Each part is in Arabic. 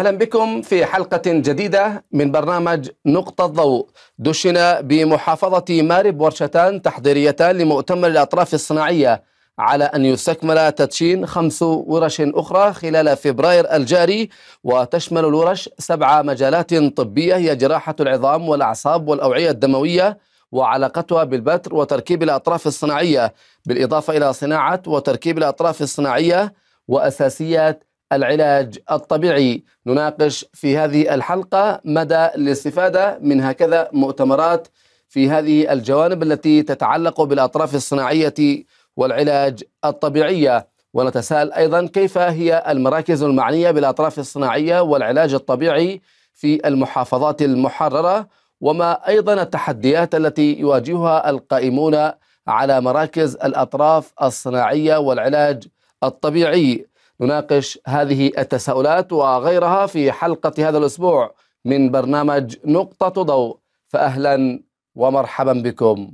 أهلا بكم في حلقة جديدة من برنامج نقطة ضوء دشنا بمحافظة مارب ورشتان تحضيريتان لمؤتمر الأطراف الصناعية على أن يستكمل تدشين خمس ورش أخرى خلال فبراير الجاري وتشمل الورش سبع مجالات طبية هي جراحة العظام والأعصاب والأوعية الدموية وعلاقتها بالبتر وتركيب الأطراف الصناعية بالإضافة إلى صناعة وتركيب الأطراف الصناعية وأساسيات العلاج الطبيعي نناقش في هذه الحلقة مدى الاستفادة من هكذا مؤتمرات في هذه الجوانب التي تتعلق بالأطراف الصناعية والعلاج الطبيعية ونتساءل أيضا كيف هي المراكز المعنية بالأطراف الصناعية والعلاج الطبيعي في المحافظات المحررة وما أيضا التحديات التي يواجهها القائمون على مراكز الأطراف الصناعية والعلاج الطبيعي نناقش هذه التساؤلات وغيرها في حلقة هذا الأسبوع من برنامج نقطة ضوء فأهلا ومرحبا بكم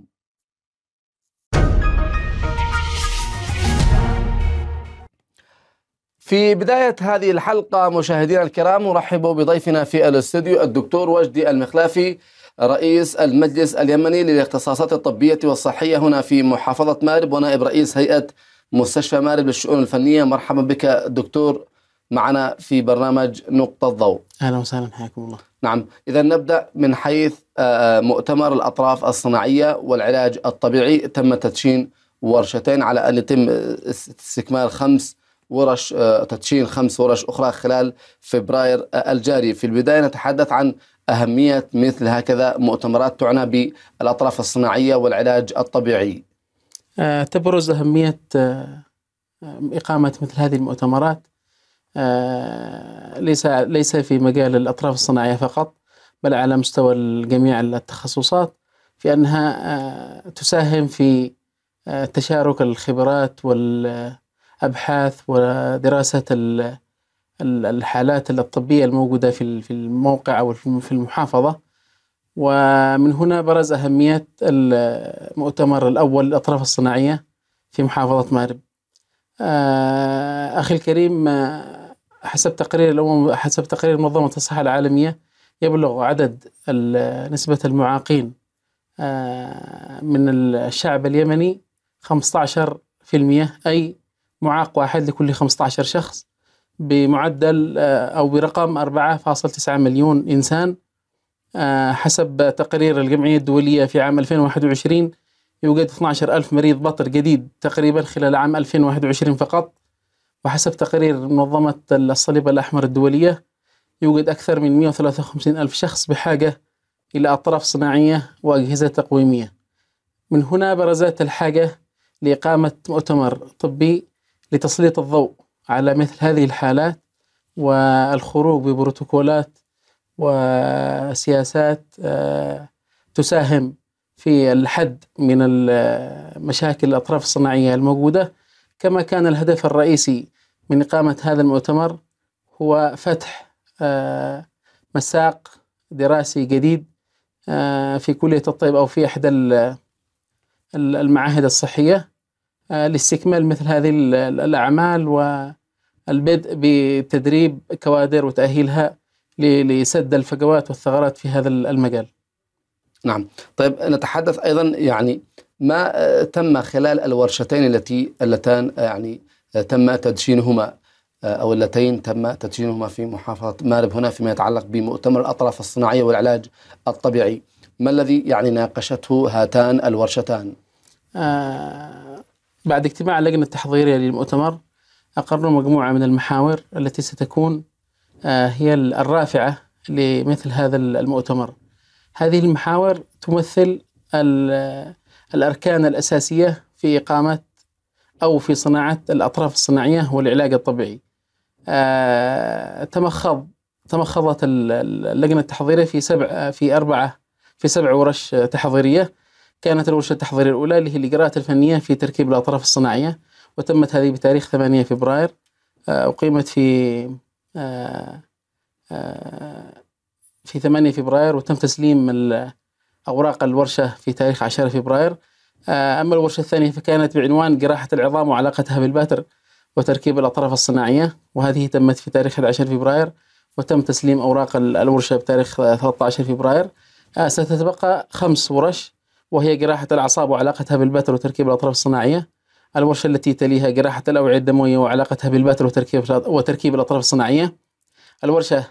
في بداية هذه الحلقة مشاهدينا الكرام نرحب بضيفنا في الاستوديو الدكتور وجدي المخلافي رئيس المجلس اليمني للاختصاصات الطبية والصحية هنا في محافظة مأرب ونائب رئيس هيئة مستشفى مارب للشؤون الفنيه مرحبا بك دكتور معنا في برنامج نقطة ضوء أهلا وسهلا حياكم الله نعم إذا نبدأ من حيث آه، مؤتمر الأطراف الصناعية والعلاج الطبيعي تم تدشين ورشتين على أن يتم استكمال خمس ورش آه، تدشين خمس ورش أخرى خلال فبراير آه، الجاري في البداية نتحدث عن أهمية مثل هكذا مؤتمرات تعنى بالأطراف الصناعية والعلاج الطبيعي آه، تبرز أهمية آه، إقامة مثل هذه المؤتمرات آه، ليس ليس في مجال الأطراف الصناعية فقط بل على مستوى جميع التخصصات في أنها تساهم في تشارك الخبرات والأبحاث ودراسة الحالات الطبية الموجودة في الموقع أو في المحافظة ومن هنا برز أهمية المؤتمر الأول للأطراف الصناعية في محافظة مأرب آه، أخي الكريم آه، حسب تقرير الأمم حسب تقرير منظمة الصحة العالمية يبلغ عدد نسبة المعاقين آه، من الشعب اليمني 15% أي معاق واحد لكل 15 شخص بمعدل أو برقم 4.9 مليون إنسان آه، حسب تقرير الجمعية الدولية في عام 2021 يوجد 12 ألف مريض بطر جديد تقريبا خلال عام 2021 فقط وحسب تقرير منظمة الصليب الأحمر الدولية يوجد أكثر من 153 ألف شخص بحاجة إلى أطراف صناعية وأجهزة تقويمية من هنا برزت الحاجة لإقامة مؤتمر طبي لتسليط الضوء على مثل هذه الحالات والخروج ببروتوكولات وسياسات آه، تساهم في الحد من آه، مشاكل الأطراف الصناعية الموجودة كما كان الهدف الرئيسي من إقامة هذا المؤتمر هو فتح آه، مساق دراسي جديد في كلية الطب أو في إحدى المعاهد الصحية لاستكمال مثل هذه الأعمال والبدء بتدريب كوادر وتأهيلها لسد الفجوات والثغرات في هذا المجال نعم طيب نتحدث أيضا يعني ما آه، تم خلال الورشتين التي اللتان آه، يعني آه، تم تدشينهما أو اللتين تم تدشينهما في محافظة مارب هنا فيما يتعلق بمؤتمر الأطراف الصناعية والعلاج الطبيعي ما الذي يعني ناقشته هاتان الورشتان؟ آه بعد اجتماع اللجنة التحضيرية للمؤتمر أقروا مجموعة من المحاور التي ستكون آه، هي الرافعة لمثل هذا المؤتمر هذه المحاور تمثل الأركان الأساسية في إقامة أو في صناعة الأطراف الصناعية والعلاج الطبيعي آه، تمخض تمخضت اللجنة التحضيرية في سبع في أربعة في سبع ورش تحضيرية كانت الورشة التحضيرية الأولى اللي هي الإجراءات الفنية في تركيب الأطراف الصناعية وتمت هذه بتاريخ 8 فبراير آه، أقيمت في في 8 فبراير وتم تسليم أوراق الورشة في تاريخ 10 فبراير آه، أما الورشة الثانية فكانت بعنوان جراحة العظام وعلاقتها بالباتر وتركيب الأطراف الصناعية وهذه تمت في تاريخ 11 فبراير وتم تسليم أوراق الورشة بتاريخ 13 فبراير آه، ستتبقى خمس ورش وهي جراحة الأعصاب وعلاقتها بالباتر وتركيب الأطراف الصناعية الورشة التي تليها جراحة الأوعية الدموية وعلاقتها بالباتر وتركيب وتركيب الأطراف الصناعية الورشة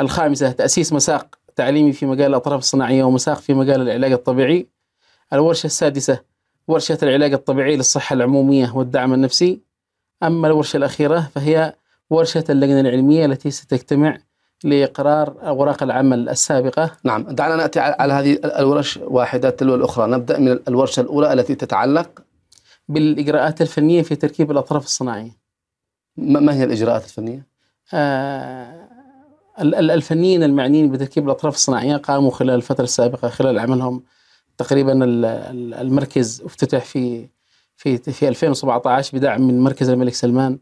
الخامسة تأسيس مساق تعليمي في مجال الأطراف الصناعية ومساق في مجال العلاج الطبيعي الورشة السادسة ورشة العلاج الطبيعي للصحة العمومية والدعم النفسي أما الورشة الأخيرة فهي ورشة اللجنة العلمية التي ستجتمع لإقرار أوراق العمل السابقة نعم دعنا نأتي على هذه الورش واحدة تلو الأخرى نبدأ من الورشة الأولى التي تتعلق بالإجراءات الفنية في تركيب الأطراف الصناعية ما هي الإجراءات الفنية؟ آه الفنيين المعنيين بتركيب الأطراف الصناعية قاموا خلال الفترة السابقة خلال عملهم تقريبا المركز افتتح في في في 2017 بدعم من مركز الملك سلمان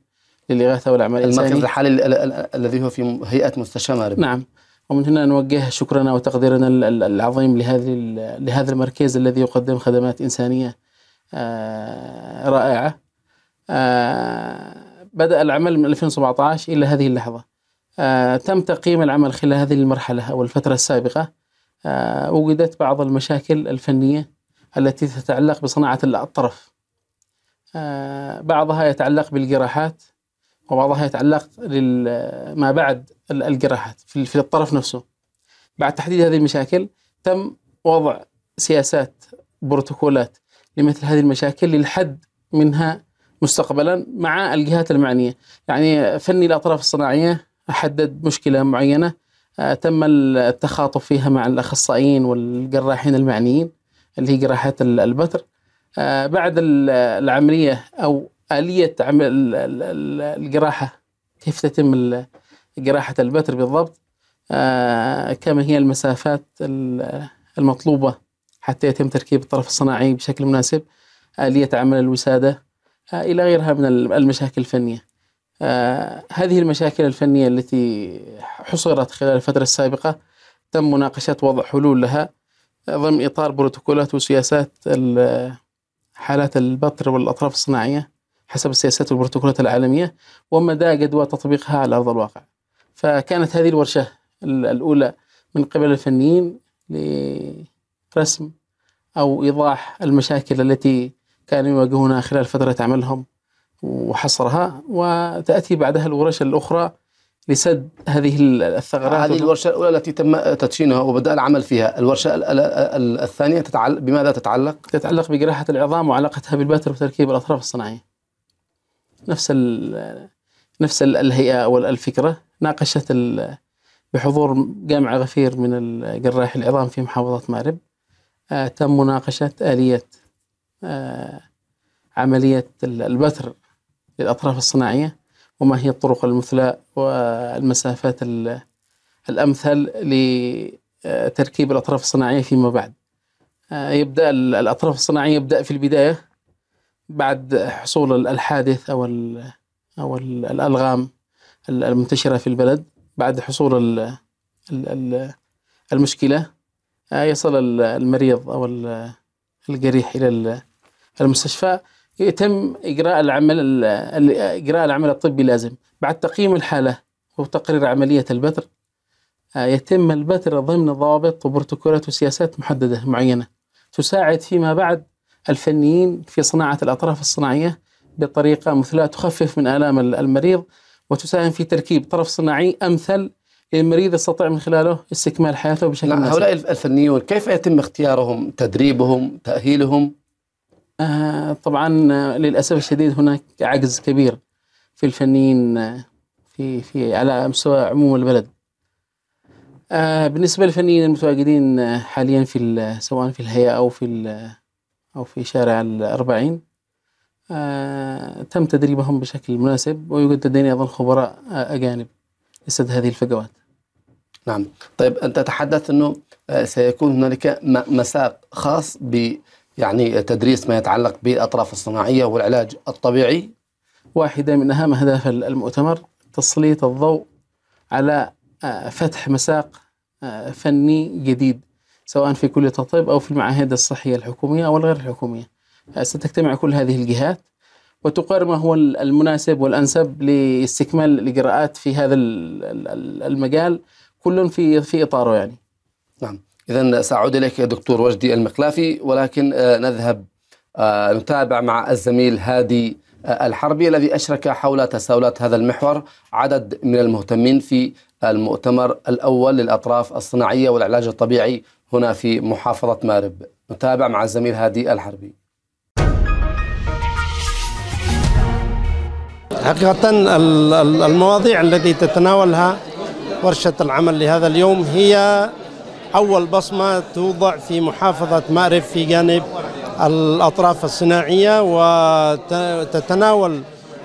للإغاثة والأعمال الإنسانية المركز الحالي الذي هو في هيئة مستشفى مأرب نعم ومن هنا نوجه شكرنا وتقديرنا العظيم لهذه لهذا المركز الذي يقدم خدمات إنسانية آه، رائعة آه، بدأ العمل من 2017 إلى هذه اللحظة آه، تم تقييم العمل خلال هذه المرحلة أو الفترة السابقة وجدت بعض المشاكل الفنية التي تتعلق بصناعة الطرف بعضها يتعلق بالجراحات وبعضها يتعلق ما بعد الجراحات في الطرف نفسه بعد تحديد هذه المشاكل تم وضع سياسات بروتوكولات لمثل هذه المشاكل للحد منها مستقبلا مع الجهات المعنيه، يعني فني الاطراف الصناعيه حدد مشكله معينه آه، تم التخاطب فيها مع الاخصائيين والجراحين المعنيين اللي هي جراحات البتر. آه، بعد العمليه او اليه عمل الجراحه كيف تتم جراحه البتر بالضبط؟ آه، كما هي المسافات المطلوبه حتى يتم تركيب الطرف الصناعي بشكل مناسب آلية آه، عمل الوسادة آه، إلى غيرها من المشاكل الفنية آه، هذه المشاكل الفنية التي حصرت خلال الفترة السابقة تم مناقشة وضع حلول لها ضمن إطار بروتوكولات وسياسات حالات البتر والأطراف الصناعية حسب السياسات والبروتوكولات العالمية ومدى جدوى تطبيقها على أرض الواقع فكانت هذه الورشة الأولى من قبل الفنيين رسم أو إيضاح المشاكل التي كانوا يواجهونها خلال فترة عملهم وحصرها وتأتي بعدها الورش الأخرى لسد هذه الثغرات هذه الورشة الأولى التي تم تدشينها وبدأ العمل فيها الورشة الثانية تتعلق بماذا تتعلق؟ تتعلق بجراحة العظام وعلاقتها بالباتر وتركيب الأطراف الصناعية نفس الـ نفس الهيئة والفكرة ناقشت بحضور جامع غفير من جراح العظام في محافظة مأرب آه، تم مناقشة آلية آه، عملية البتر للأطراف الصناعية وما هي الطرق المثلى والمسافات الأمثل لتركيب الأطراف الصناعية فيما بعد آه، يبدأ الأطراف الصناعية يبدأ في البداية بعد حصول الحادث أو أو الألغام المنتشرة في البلد بعد حصول المشكلة آه، يصل المريض أو الجريح إلى المستشفى يتم إجراء العمل إجراء العمل الطبي اللازم بعد تقييم الحالة وتقرير عملية البتر آه، يتم البتر ضمن ضوابط وبروتوكولات وسياسات محددة معينة تساعد فيما بعد الفنيين في صناعة الأطراف الصناعية بطريقة مثلى تخفف من آلام المريض وتساهم في تركيب طرف صناعي أمثل المريض إيه، يستطيع من خلاله استكمال حياته بشكل نعم هؤلاء الفنيون كيف يتم اختيارهم تدريبهم تأهيلهم آه طبعا آه، للأسف الشديد هناك عجز كبير في الفنيين آه، في في على مستوى عموم البلد آه بالنسبة للفنيين المتواجدين آه، حاليا في سواء في الهيئة أو في أو في شارع الأربعين آه تم تدريبهم بشكل مناسب ويوجد لدينا أيضا خبراء أجانب لسد هذه الفجوات نعم طيب أنت تتحدث أنه آه، سيكون هنالك مساق خاص ب يعني تدريس ما يتعلق بالأطراف الصناعية والعلاج الطبيعي واحدة من أهم أهداف المؤتمر تسليط الضوء على آه، فتح مساق آه، فني جديد سواء في كلية الطب أو في المعاهد الصحية الحكومية أو الغير الحكومية ستجتمع كل هذه الجهات وتقرر ما هو المناسب والأنسب لاستكمال الإجراءات في هذا المجال كل في في اطاره يعني نعم اذا ساعود اليك دكتور وجدي المقلافي ولكن آه، نذهب آه، نتابع مع الزميل هادي آه، الحربي الذي أشرك حول تساؤلات هذا المحور عدد من المهتمين في المؤتمر الأول للأطراف الصناعية والعلاج الطبيعي هنا في محافظة مارب نتابع مع الزميل هادي الحربي حقيقة المواضيع التي تتناولها ورشة العمل لهذا اليوم هي أول بصمة توضع في محافظة مأرب في جانب الأطراف الصناعية وتتناول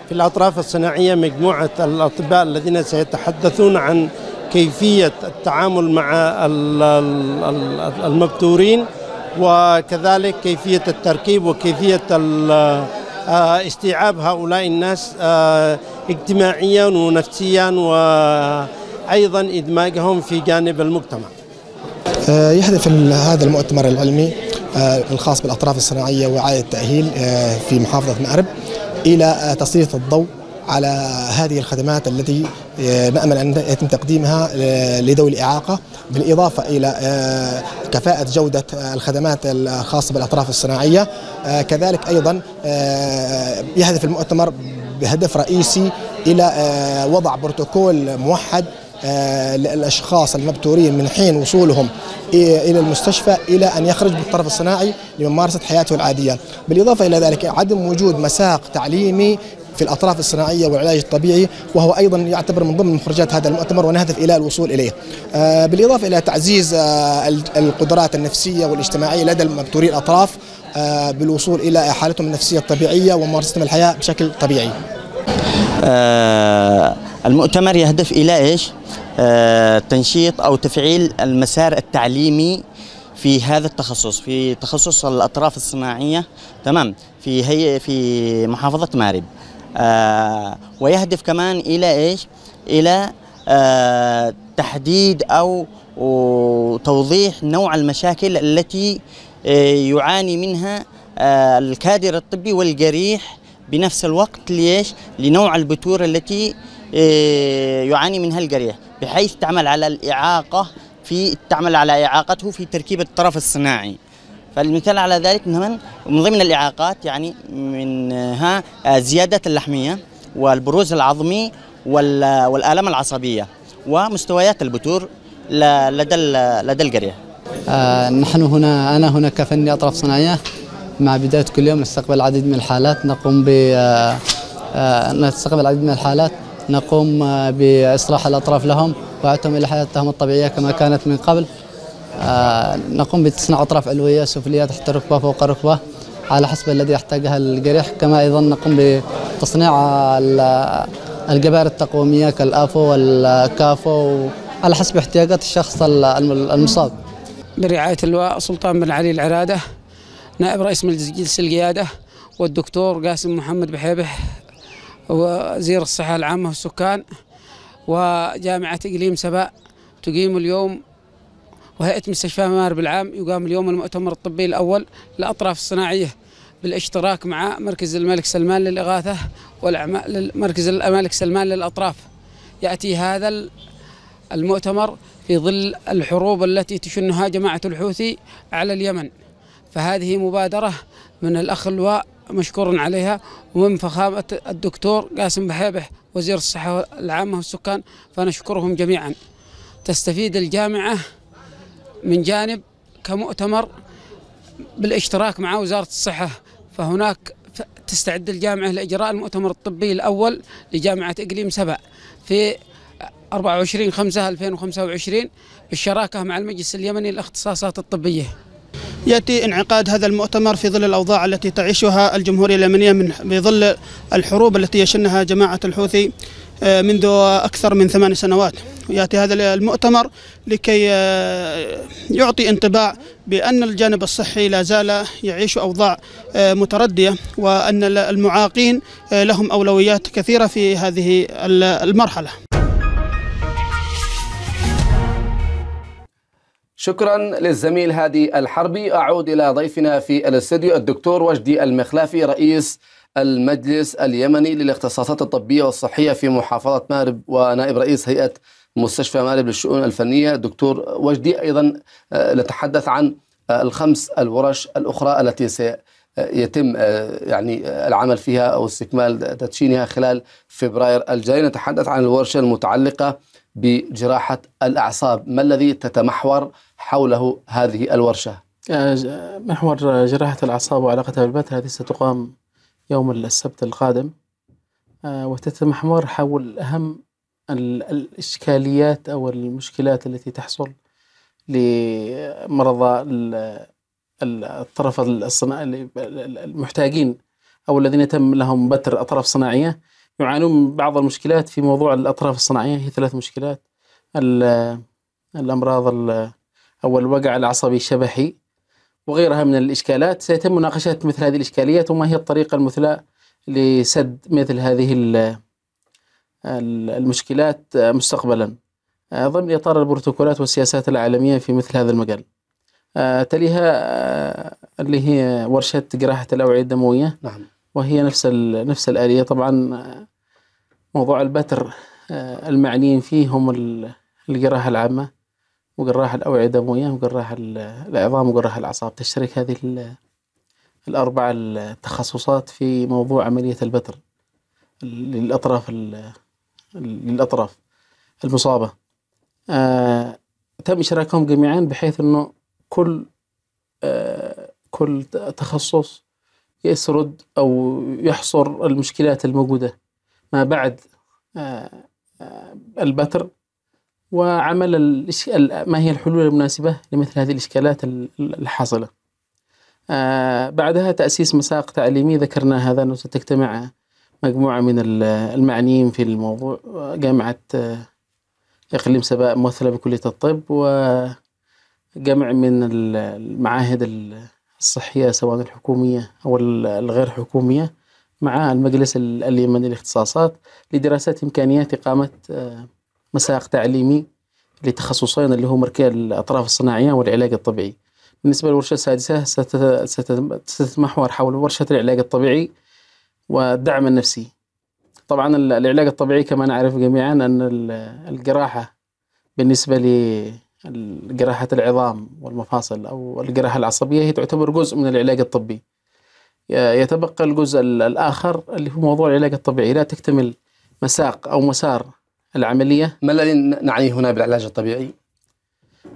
في الأطراف الصناعية مجموعة الأطباء الذين سيتحدثون عن كيفية التعامل مع المبتورين وكذلك كيفية التركيب وكيفية استيعاب هؤلاء الناس آه، اجتماعيا ونفسيا و أيضا إدماجهم في جانب المجتمع آه، يحدث هذا المؤتمر العلمي آه، الخاص بالأطراف الصناعية وإعادة التأهيل آه، في محافظة مأرب إلى تسليط الضوء على هذه الخدمات التي نأمل أن يتم تقديمها لذوي الإعاقة بالإضافة إلى كفاءة جودة الخدمات الخاصة بالأطراف الصناعية كذلك أيضا يهدف المؤتمر بهدف رئيسي إلى وضع بروتوكول موحد الأشخاص آه، المبتورين من حين وصولهم إلى المستشفى إلى أن يخرج بالطرف الصناعي لممارسة حياته العادية بالإضافة إلى ذلك عدم وجود مساق تعليمي في الأطراف الصناعية والعلاج الطبيعي وهو أيضا يعتبر من ضمن مخرجات هذا المؤتمر ونهدف إلى الوصول إليه آه، بالإضافة إلى تعزيز آه، القدرات النفسية والاجتماعية لدى المبتوري الأطراف بالوصول إلى حالتهم النفسية الطبيعية وممارستهم الحياة بشكل طبيعي المؤتمر يهدف الى ايش؟ آه تنشيط او تفعيل المسار التعليمي في هذا التخصص في تخصص الاطراف الصناعيه تمام في هي في محافظه مارب آه ويهدف كمان الى ايش؟ الى آه تحديد او توضيح نوع المشاكل التي آه، يعاني منها آه، الكادر الطبي والجريح بنفس الوقت ليش؟ لنوع البتور التي إيه، يعاني منها القرية بحيث تعمل على الإعاقة في تعمل على إعاقته في تركيب الطرف الصناعي فالمثال على ذلك من ضمن الإعاقات يعني منها آه، زيادة اللحمية والبروز العظمي والآلام العصبية ومستويات البتور لدى لدى القرية آه نحن هنا أنا هنا كفني أطراف صناعية مع بداية كل يوم نستقبل العديد من الحالات نقوم ب آه آه نستقبل العديد من الحالات نقوم آه، بإصلاح الأطراف لهم وعدتهم إلى حياتهم الطبيعية كما كانت من قبل آه، نقوم بتصنيع أطراف علوية سفلية تحت الركبة فوق الركبة على حسب الذي يحتاجها الجريح كما أيضا نقوم بتصنيع آه، الجبار التقويمية كالآفو والكافو على حسب احتياجات الشخص المصاب برعاية اللواء سلطان بن علي العرادة نائب رئيس مجلس القيادة والدكتور قاسم محمد بحيبه وزير الصحة العامة والسكان وجامعة إقليم سبأ تقيم اليوم وهيئة مستشفى مارب العام يقام اليوم المؤتمر الطبي الأول لأطراف الصناعية بالاشتراك مع مركز الملك سلمان للإغاثة ومركز الملك سلمان للأطراف يأتي هذا المؤتمر في ظل الحروب التي تشنها جماعة الحوثي على اليمن فهذه مبادرة من الأخ اللواء مشكور عليها ومن فخامة الدكتور قاسم بحيبح وزير الصحة العامة والسكان فنشكرهم جميعا تستفيد الجامعة من جانب كمؤتمر بالاشتراك مع وزارة الصحة فهناك تستعد الجامعة لإجراء المؤتمر الطبي الأول لجامعة إقليم سبع في 24 5 2025 بالشراكة مع المجلس اليمني للاختصاصات الطبية يأتي انعقاد هذا المؤتمر في ظل الأوضاع التي تعيشها الجمهورية اليمنية من بظل الحروب التي يشنها جماعة الحوثي آه، منذ أكثر من ثمان سنوات يأتي هذا المؤتمر لكي آه، يعطي انطباع بأن الجانب الصحي لا زال يعيش أوضاع آه، متردية وأن المعاقين لهم أولويات كثيرة في هذه المرحلة شكرا للزميل هادي الحربي أعود إلى ضيفنا في الاستديو الدكتور وجدي المخلافي رئيس المجلس اليمني للاختصاصات الطبية والصحية في محافظة مارب ونائب رئيس هيئة مستشفى مارب للشؤون الفنية دكتور وجدي أيضا آه، نتحدث عن آه، الخمس الورش الأخرى التي سيتم آه، يعني العمل فيها أو استكمال تدشينها خلال فبراير الجاي نتحدث عن الورشة المتعلقة بجراحة الأعصاب ما الذي تتمحور حوله هذه الورشة؟ آه، محور جراحة الأعصاب وعلاقتها بالبت هذه ستقام يوم السبت القادم آه، وتتمحور حول أهم الإشكاليات أو المشكلات التي تحصل لمرضى الطرف الصناعي المحتاجين أو الذين تم لهم بتر أطراف صناعية يعانون من بعض المشكلات في موضوع الأطراف الصناعية هي ثلاث مشكلات الأمراض أو الوجع العصبي الشبحي وغيرها من الإشكالات سيتم مناقشة مثل هذه الإشكاليات وما هي الطريقة المثلى لسد مثل هذه المشكلات مستقبلا ضمن إطار البروتوكولات والسياسات العالمية في مثل هذا المجال آه، تليها آه، اللي هي ورشة جراحة الأوعية الدموية نعم وهي نفس نفس الآلية طبعا آه، موضوع البتر آه، المعنيين فيه هم الجراحة العامة وجراح الأوعية الدموية وجراح العظام وجراح الأعصاب تشترك هذه الأربع التخصصات في موضوع عملية البتر للأطراف للأطراف المصابة آه، تم إشراكهم جميعا بحيث أنه كل آه، كل تخصص يسرد أو يحصر المشكلات الموجودة ما بعد آه، آه، البتر وعمل ما هي الحلول المناسبة لمثل هذه الإشكالات الحاصلة آه، بعدها تأسيس مساق تعليمي ذكرنا هذا أنه ستجتمع مجموعة من المعنيين في الموضوع جامعة إقليم سباء ممثلة بكلية الطب وجمع من المعاهد الصحية سواء الحكومية أو الغير حكومية مع المجلس اليمني للاختصاصات لدراسة امكانيات إقامة آه، مساق تعليمي لتخصصين اللي هو مركز الأطراف الصناعية والعلاج الطبيعي بالنسبة للورشة السادسة ستتمحور حول ورشة العلاج الطبيعي والدعم النفسي طبعا العلاج الطبيعي كما نعرف جميعا أن الجراحة بالنسبة لجراحة العظام والمفاصل أو الجراحة العصبية هي تعتبر جزء من العلاج الطبي يتبقى الجزء الآخر اللي هو موضوع العلاج الطبيعي لا تكتمل مساق أو مسار العملية ما الذي نعنيه هنا بالعلاج الطبيعي؟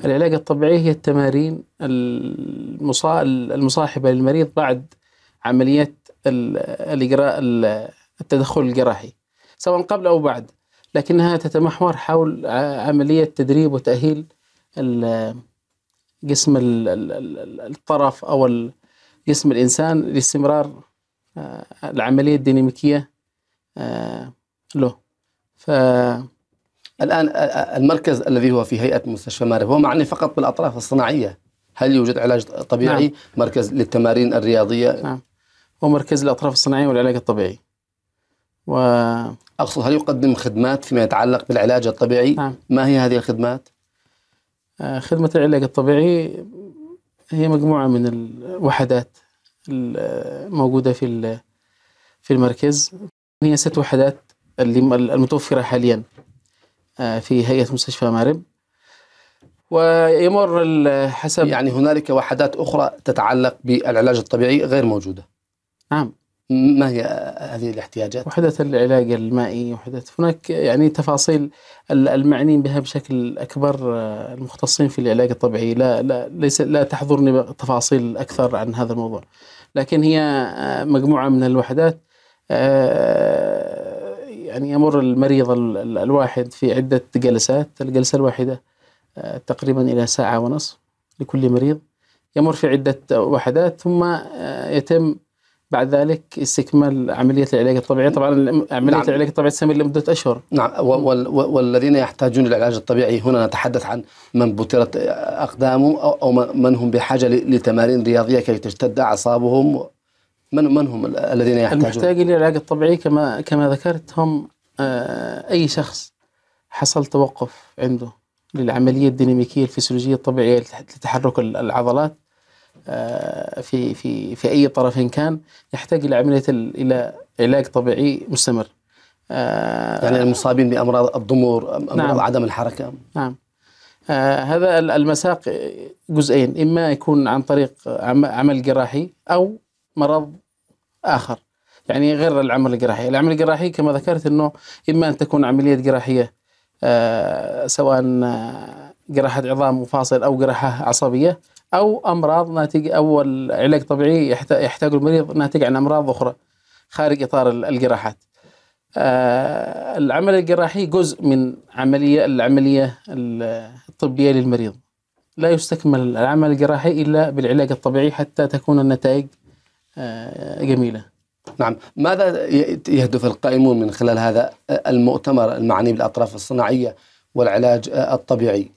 العلاج الطبيعي هي التمارين المصاحبة للمريض بعد عملية الإجراء التدخل الجراحي سواء قبل أو بعد لكنها تتمحور حول عملية تدريب وتأهيل جسم الطرف أو جسم الإنسان لاستمرار آه، العملية الديناميكية آه، له ف الآن آه، المركز الذي هو في هيئة مستشفى مارب هو معني فقط بالأطراف الصناعية هل يوجد علاج طبيعي نعم. مركز للتمارين الرياضية نعم هو مركز الأطراف الصناعية والعلاج الطبيعي و... أقصد هل يقدم خدمات فيما يتعلق بالعلاج الطبيعي نعم. ما هي هذه الخدمات؟ خدمة العلاج الطبيعي هي مجموعة من الوحدات الموجودة في في المركز هي ست وحدات المتوفرة حاليا آه، في هيئة مستشفى مارب ويمر حسب يعني هنالك وحدات أخرى تتعلق بالعلاج الطبيعي غير موجودة نعم ما هي هذه الاحتياجات؟ وحدة العلاج المائي وحدة هناك يعني تفاصيل المعنيين بها بشكل أكبر آه، المختصين في العلاج الطبيعي لا لا ليس لا تحضرني تفاصيل أكثر عن هذا الموضوع لكن هي آه، مجموعة من الوحدات آه، يعني يمر المريض الواحد في عدة جلسات الجلسة الواحدة تقريبا إلى ساعة ونصف لكل مريض يمر في عدة وحدات ثم يتم بعد ذلك استكمال عمليه العلاج الطبيعي طبعا نعم. عمليه نعم. العلاج الطبيعي تستمر لمده اشهر نعم وال والذين يحتاجون العلاج الطبيعي هنا نتحدث عن من بترت اقدامهم او, أو من هم بحاجه لتمارين رياضيه كي تشتد اعصابهم من من هم الذين يحتاجون المحتاج للعلاج الطبيعي كما كما ذكرت هم آه، اي شخص حصل توقف عنده للعمليه الديناميكيه الفسيولوجيه الطبيعيه لتحرك العضلات آه، في في في اي طرف كان يحتاج الى عمليه الى علاج طبيعي مستمر. آه، يعني المصابين بامراض الضمور، امراض نعم. عدم الحركه. نعم. آه، هذا المساق جزئين اما يكون عن طريق عمل جراحي او مرض اخر يعني غير العمل الجراحي العمل الجراحي كما ذكرت انه اما ان تكون عمليه جراحيه سواء جراحه عظام مفاصل او جراحه عصبيه او امراض ناتج او علاج طبيعي يحتاج المريض ناتج عن امراض اخرى خارج اطار الجراحات. آه، العمل الجراحي جزء من عمليه العمليه الطبيه للمريض. لا يستكمل العمل الجراحي الا بالعلاج الطبيعي حتى تكون النتائج آه، جميله. نعم، ماذا يهدف القائمون من خلال هذا المؤتمر المعني بالاطراف الصناعيه والعلاج آه، الطبيعي؟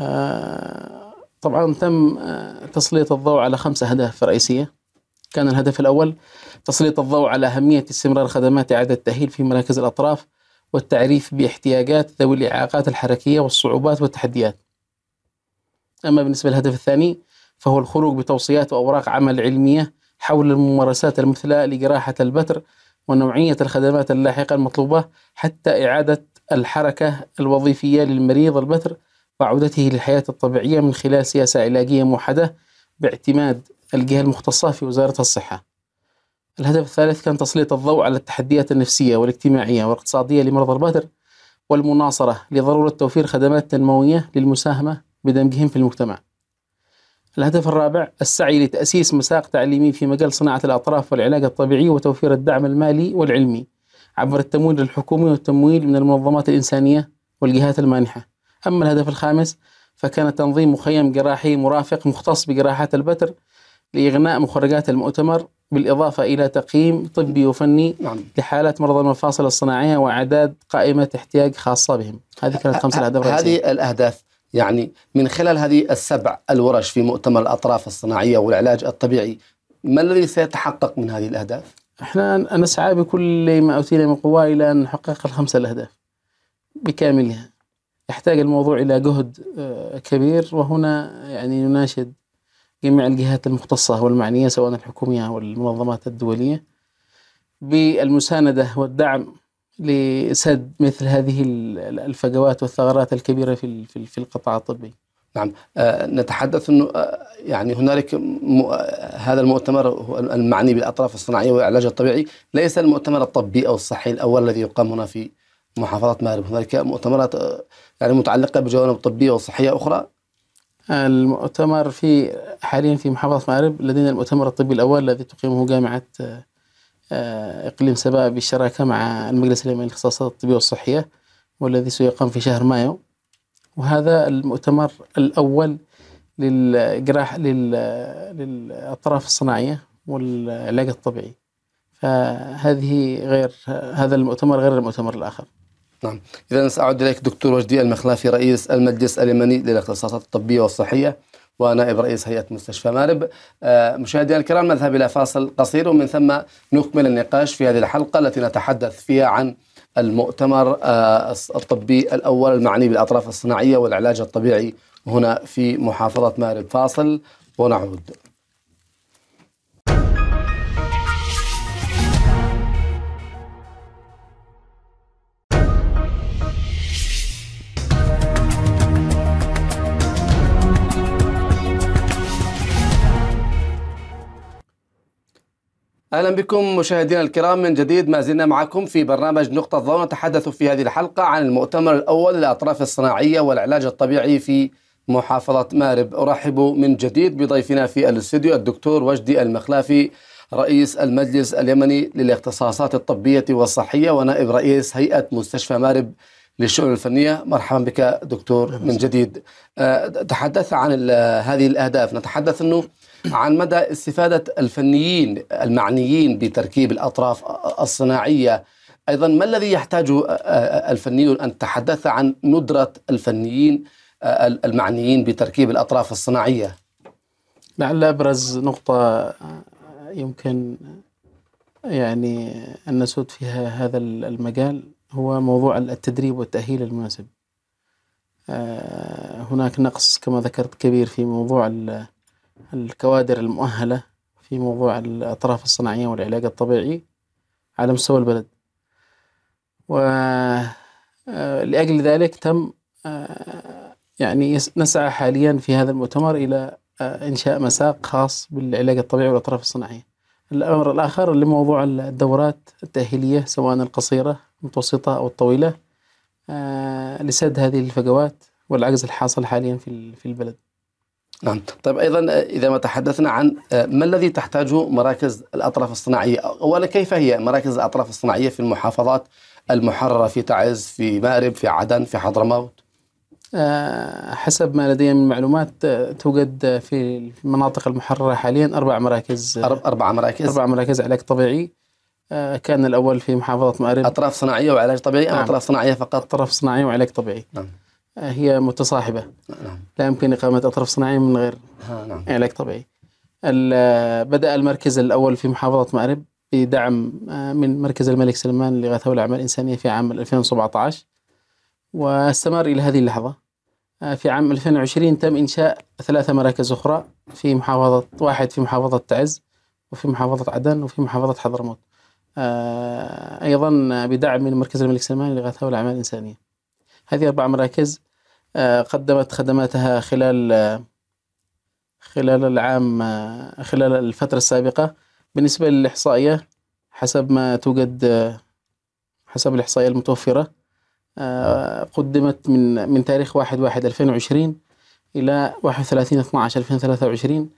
آه طبعا تم آه، تسليط الضوء على خمس أهداف رئيسية كان الهدف الأول تسليط الضوء على أهمية استمرار خدمات إعادة التأهيل في مراكز الأطراف والتعريف باحتياجات ذوي الإعاقات الحركية والصعوبات والتحديات أما بالنسبة للهدف الثاني فهو الخروج بتوصيات وأوراق عمل علمية حول الممارسات المثلى لجراحة البتر ونوعية الخدمات اللاحقة المطلوبة حتى إعادة الحركة الوظيفية للمريض البتر وعودته للحياة الطبيعية من خلال سياسة علاجية موحدة باعتماد الجهة المختصة في وزارة الصحة. الهدف الثالث كان تسليط الضوء على التحديات النفسية والاجتماعية والاقتصادية لمرضى البدر والمناصرة لضرورة توفير خدمات تنموية للمساهمة بدمجهم في المجتمع. الهدف الرابع السعي لتأسيس مساق تعليمي في مجال صناعة الأطراف والعلاج الطبيعي وتوفير الدعم المالي والعلمي عبر التمويل الحكومي والتمويل من المنظمات الإنسانية والجهات المانحة. أما الهدف الخامس فكان تنظيم مخيم جراحي مرافق مختص بجراحات البتر لإغناء مخرجات المؤتمر بالإضافة إلى تقييم طبي وفني نعم. لحالات مرضى المفاصل الصناعية وإعداد قائمة احتياج خاصة بهم هذه كانت خمسة الأهداف هذه الأهداف يعني من خلال هذه السبع الورش في مؤتمر الأطراف الصناعية والعلاج الطبيعي ما الذي سيتحقق من هذه الأهداف؟ احنا نسعى بكل ما أوتينا من قوة إلى أن نحقق الخمسة الأهداف بكاملها يحتاج الموضوع إلى جهد آه، كبير وهنا يعني نناشد جميع الجهات المختصة والمعنية سواء الحكومية او المنظمات الدولية بالمساندة والدعم لسد مثل هذه الفجوات والثغرات الكبيرة في في القطاع الطبي. نعم آه، نتحدث انه آه، يعني هنالك هذا المؤتمر المعني بالاطراف الصناعيه والعلاج الطبيعي ليس المؤتمر الطبي او الصحي الاول الذي يقام هنا في محافظة مأرب هناك مؤتمرات آه، يعني متعلقة بجوانب طبية وصحية أخرى المؤتمر في حاليا في محافظة مأرب لدينا المؤتمر الطبي الأول الذي تقيمه جامعة آه، إقليم سباء بالشراكة مع المجلس اليمني للاختصاصات الطبية والصحية والذي سيقام في شهر مايو وهذا المؤتمر الأول للجراح للأطراف الصناعية والعلاج الطبيعي فهذه غير هذا المؤتمر غير المؤتمر الآخر نعم إذا سأعود إليك دكتور وجدي المخلافي رئيس المجلس اليمني للاختصاصات الطبية والصحية ونائب رئيس هيئة مستشفى مارب آه، مشاهدينا الكرام نذهب إلى فاصل قصير ومن ثم نكمل النقاش في هذه الحلقة التي نتحدث فيها عن المؤتمر آه، الطبي الأول المعني بالأطراف الصناعية والعلاج الطبيعي هنا في محافظة مارب فاصل ونعود اهلا بكم مشاهدينا الكرام من جديد ما زلنا معكم في برنامج نقطة ضوء نتحدث في هذه الحلقة عن المؤتمر الاول للاطراف الصناعية والعلاج الطبيعي في محافظة مارب ارحب من جديد بضيفنا في الاستديو الدكتور وجدي المخلافي رئيس المجلس اليمني للاختصاصات الطبية والصحية ونائب رئيس هيئة مستشفى مارب للشؤون الفنية مرحبا بك دكتور من جديد أه، تحدث عن هذه الأهداف نتحدث أنه عن مدى استفادة الفنيين المعنيين بتركيب الأطراف الصناعية أيضا ما الذي يحتاجه الفنيون أن تحدث عن ندرة الفنيين المعنيين بتركيب الأطراف الصناعية لعل أبرز نقطة يمكن يعني أن نسود فيها هذا المجال هو موضوع التدريب والتأهيل المناسب هناك نقص كما ذكرت كبير في موضوع الكوادر المؤهلة في موضوع الأطراف الصناعية والعلاج الطبيعي على مستوى البلد ولأجل آه، ذلك تم آه، يعني نسعى حاليا في هذا المؤتمر إلى آه، إنشاء مساق خاص بالعلاج الطبيعي والأطراف الصناعية الأمر الآخر لموضوع الدورات التأهيلية سواء القصيرة المتوسطة أو الطويلة لسد هذه الفجوات والعجز الحاصل حاليا في البلد نعم طيب أيضا إذا ما تحدثنا عن ما الذي تحتاجه مراكز الأطراف الصناعية أولا كيف هي مراكز الأطراف الصناعية في المحافظات المحررة في تعز في مأرب في عدن في حضرموت آه، حسب ما لدي من معلومات آه، توجد في المناطق المحررة حاليا أربع مراكز آه، أربع مراكز أربع مراكز علاج طبيعي كان الأول في محافظة مأرب أطراف صناعية وعلاج طبيعي أم نعم. أطراف صناعية فقط؟ أطراف صناعية وعلاج طبيعي نعم. هي متصاحبه نعم. لا يمكن اقامه اطراف صناعيه من غير نعم. علاج طبيعي بدا المركز الاول في محافظه مأرب بدعم آه، من مركز الملك سلمان لغاثة والأعمال الانسانيه في عام 2017 واستمر الى هذه اللحظه آه، في عام 2020 تم انشاء ثلاثه مراكز اخرى في محافظه واحد في محافظه تعز وفي محافظه عدن وفي محافظه حضرموت آه، ايضا بدعم من مركز الملك سلمان لغاثة والأعمال الانسانيه هذه اربع مراكز آه، قدمت خدماتها خلال آه، خلال العام آه، خلال الفترة السابقة بالنسبة للإحصائية حسب ما توجد حسب الإحصائية المتوفرة قدمت من من تاريخ واحد واحد 2020 إلى 31 12 2023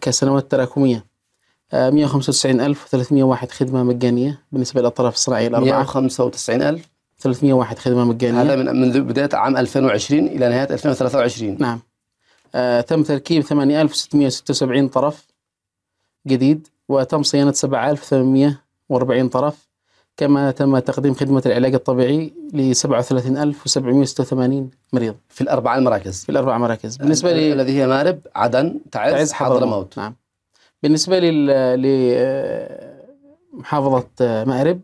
كسنوات تراكمية 195301 خدمة مجانية بالنسبة للأطراف الصناعية الأربعة 195000 301 خدمه مجانيه هذا من منذ بدايه عام 2020 الى نهايه 2023 نعم آه تم تركيب 8676 طرف جديد وتم صيانه 7840 طرف كما تم تقديم خدمه العلاج الطبيعي ل 37786 مريض في الاربع المراكز في الاربع مراكز آه، بالنسبه لي الذي هي مارب عدن تعز, تعز حضرموت نعم بالنسبه لي لمحافظه آه، آه، مأرب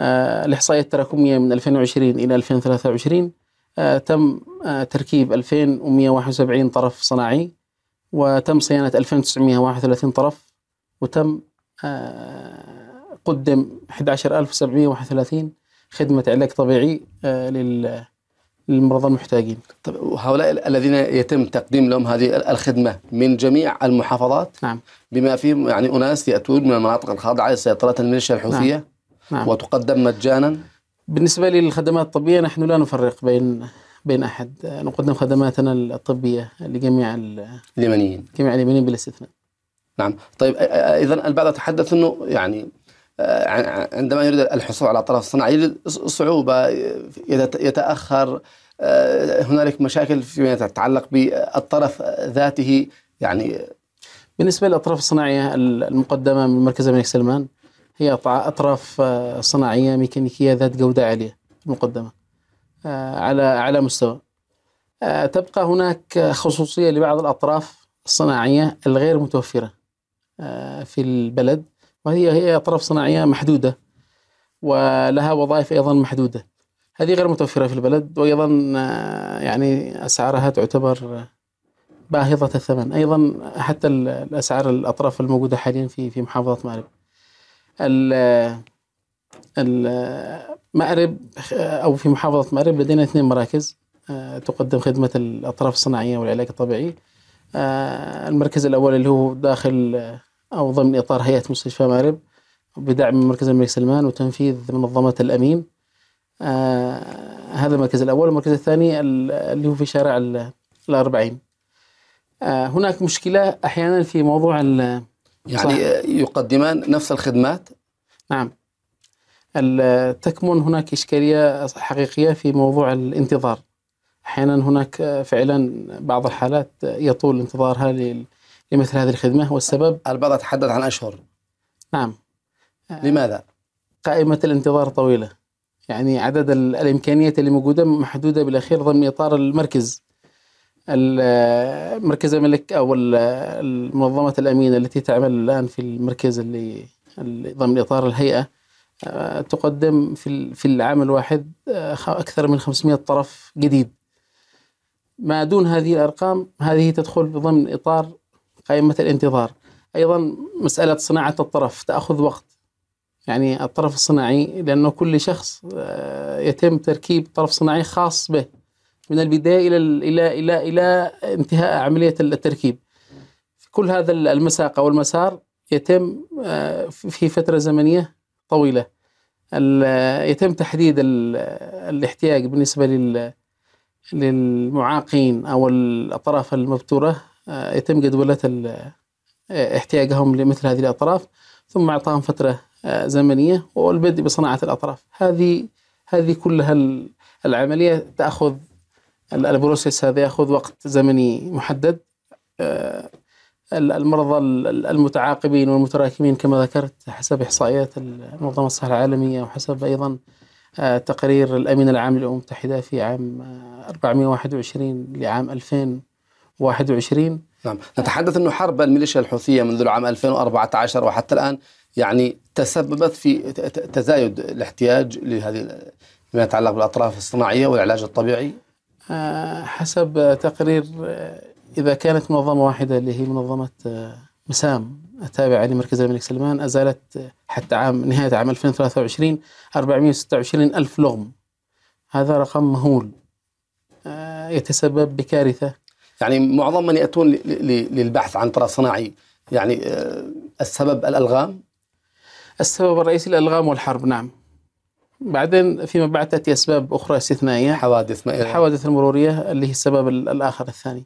آه، الإحصائية التراكمية من 2020 إلى 2023 آه، تم آه، تركيب 2171 طرف صناعي وتم صيانة 2931 طرف وتم قدم 11731 خدمة علاج طبيعي لل للمرضى المحتاجين. طب وهؤلاء الذين يتم تقديم لهم هذه الخدمه من جميع المحافظات نعم بما فيهم يعني اناس ياتون من المناطق الخاضعه لسيطره الميليشيا الحوثيه نعم. نعم. وتقدم مجانا بالنسبة للخدمات الطبية نحن لا نفرق بين بين أحد نقدم خدماتنا الطبية لجميع اليمنيين جميع اليمنيين بلا استثناء نعم طيب إذا البعض يتحدث أنه يعني عندما يريد الحصول على طرف صناعي يجد صعوبة يتأخر هنالك مشاكل فيما يتعلق بالطرف ذاته يعني بالنسبة للأطراف الصناعية المقدمة من مركز الملك سلمان هي أطراف آه، صناعية ميكانيكية ذات جودة عالية مقدمة آه، على على مستوى آه، تبقى هناك خصوصية لبعض الأطراف الصناعية الغير متوفرة في البلد وهي هي أطراف صناعية محدودة ولها وظائف أيضا محدودة هذه غير متوفرة في البلد وأيضا يعني أسعارها تعتبر باهظة الثمن أيضا حتى الأسعار الأطراف الموجودة حاليا في في محافظة مأرب مأرب أو في محافظة مأرب لدينا اثنين مراكز آه، تقدم خدمة الأطراف الصناعية والعلاج الطبيعي آه، المركز الأول اللي هو داخل آه، أو ضمن إطار هيئة مستشفى مأرب بدعم مركز الملك سلمان وتنفيذ منظمة الأمين هذا المركز الأول والمركز الثاني اللي هو في شارع الأربعين هناك مشكلة أحيانا في موضوع يعني صح. يقدمان نفس الخدمات نعم تكمن هناك إشكالية حقيقية في موضوع الانتظار أحيانا هناك فعلا بعض الحالات يطول انتظارها لمثل هذه الخدمة والسبب البعض يتحدث عن أشهر نعم لماذا؟ قائمة الانتظار طويلة يعني عدد الإمكانيات اللي موجودة محدودة بالأخير ضمن إطار المركز مركز الملك او منظمه الامين التي تعمل الان في المركز اللي ضمن اطار الهيئه آه، تقدم في في العام الواحد آه، اكثر من 500 طرف جديد ما دون هذه الارقام هذه تدخل ضمن اطار قائمه الانتظار ايضا مساله صناعه الطرف تاخذ وقت يعني الطرف الصناعي لانه كل شخص آه، يتم تركيب طرف صناعي خاص به من البدايه الى الى الى الى انتهاء عمليه التركيب. كل هذا المساق او المسار يتم آه، في فتره زمنيه طويله. يتم تحديد الاحتياج بالنسبه لل للمعاقين او الاطراف المبتوره آه، يتم جدوله احتياجهم لمثل هذه الاطراف ثم اعطاهم فتره آه، زمنيه والبدء بصناعه الاطراف هذه هذه كلها العمليه تاخذ البروسيس هذا ياخذ وقت زمني محدد آه، المرضى المتعاقبين والمتراكمين كما ذكرت حسب احصائيات منظمه الصحه العالميه وحسب ايضا آه، تقرير الامين العام للامم المتحده في عام 421 آه، لعام 2021 نعم نتحدث انه حرب الميليشيا الحوثيه منذ العام 2014 وحتى الان يعني تسببت في تزايد الاحتياج لهذه ما يتعلق بالاطراف الصناعيه والعلاج الطبيعي آه، حسب تقرير آه، إذا كانت منظمة واحدة اللي هي منظمة آه، مسام التابعة لمركز الملك سلمان أزالت حتى عام نهاية عام 2023 426 ألف لغم هذا رقم مهول يتسبب بكارثة يعني معظم من يأتون للبحث عن تراث صناعي يعني السبب الألغام السبب الرئيسي الألغام والحرب نعم بعدين فيما بعد تأتي أسباب أخرى استثنائية حوادث ما الحوادث المرورية اللي هي السبب الآخر الثاني